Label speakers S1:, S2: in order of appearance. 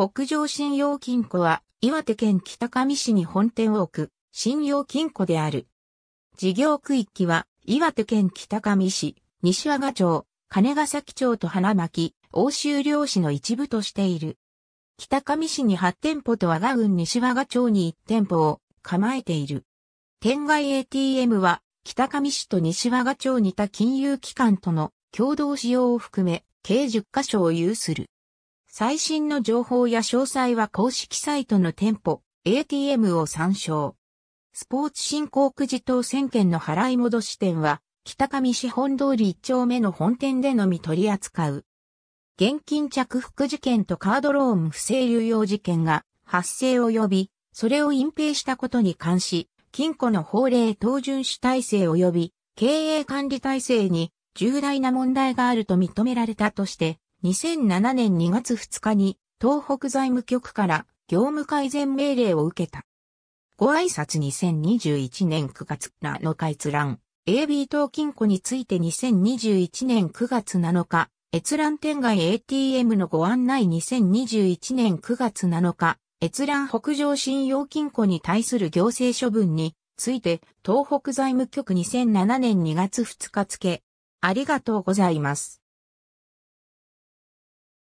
S1: 北上信用
S2: 金庫は、岩手県北上市に本店を置く、信用金庫である。事業区域は、岩手県北上市、西和賀町、金ヶ崎町と花巻、欧州領市の一部としている。北上市に8店舗と和賀郡西和賀町に1店舗を構えている。店外 ATM は、北上市と西和賀町にた金融機関との共同使用を含め、計10カ所を有する。最新の情報や詳細は公式サイトの店舗、ATM を参照。スポーツ振興くじ当選券の払い戻し店は、北上市本通り1丁目の本店でのみ取り扱う。現金着服事件とカードローン不正流用事件が発生及び、それを隠蔽したことに関し、金庫の法令等遵守体制及び経営管理体制に重大な問題があると認められたとして、2007年2月2日に東北財務局から業務改善命令を受けた。ご挨拶2021年9月らの閲覧、AB 等金庫について2021年9月7日、閲覧店外 ATM のご案内2021年9月7日、閲覧北上信用金庫に対する行政処分について、東北財務局2007年2月2日付。ありがとうございます。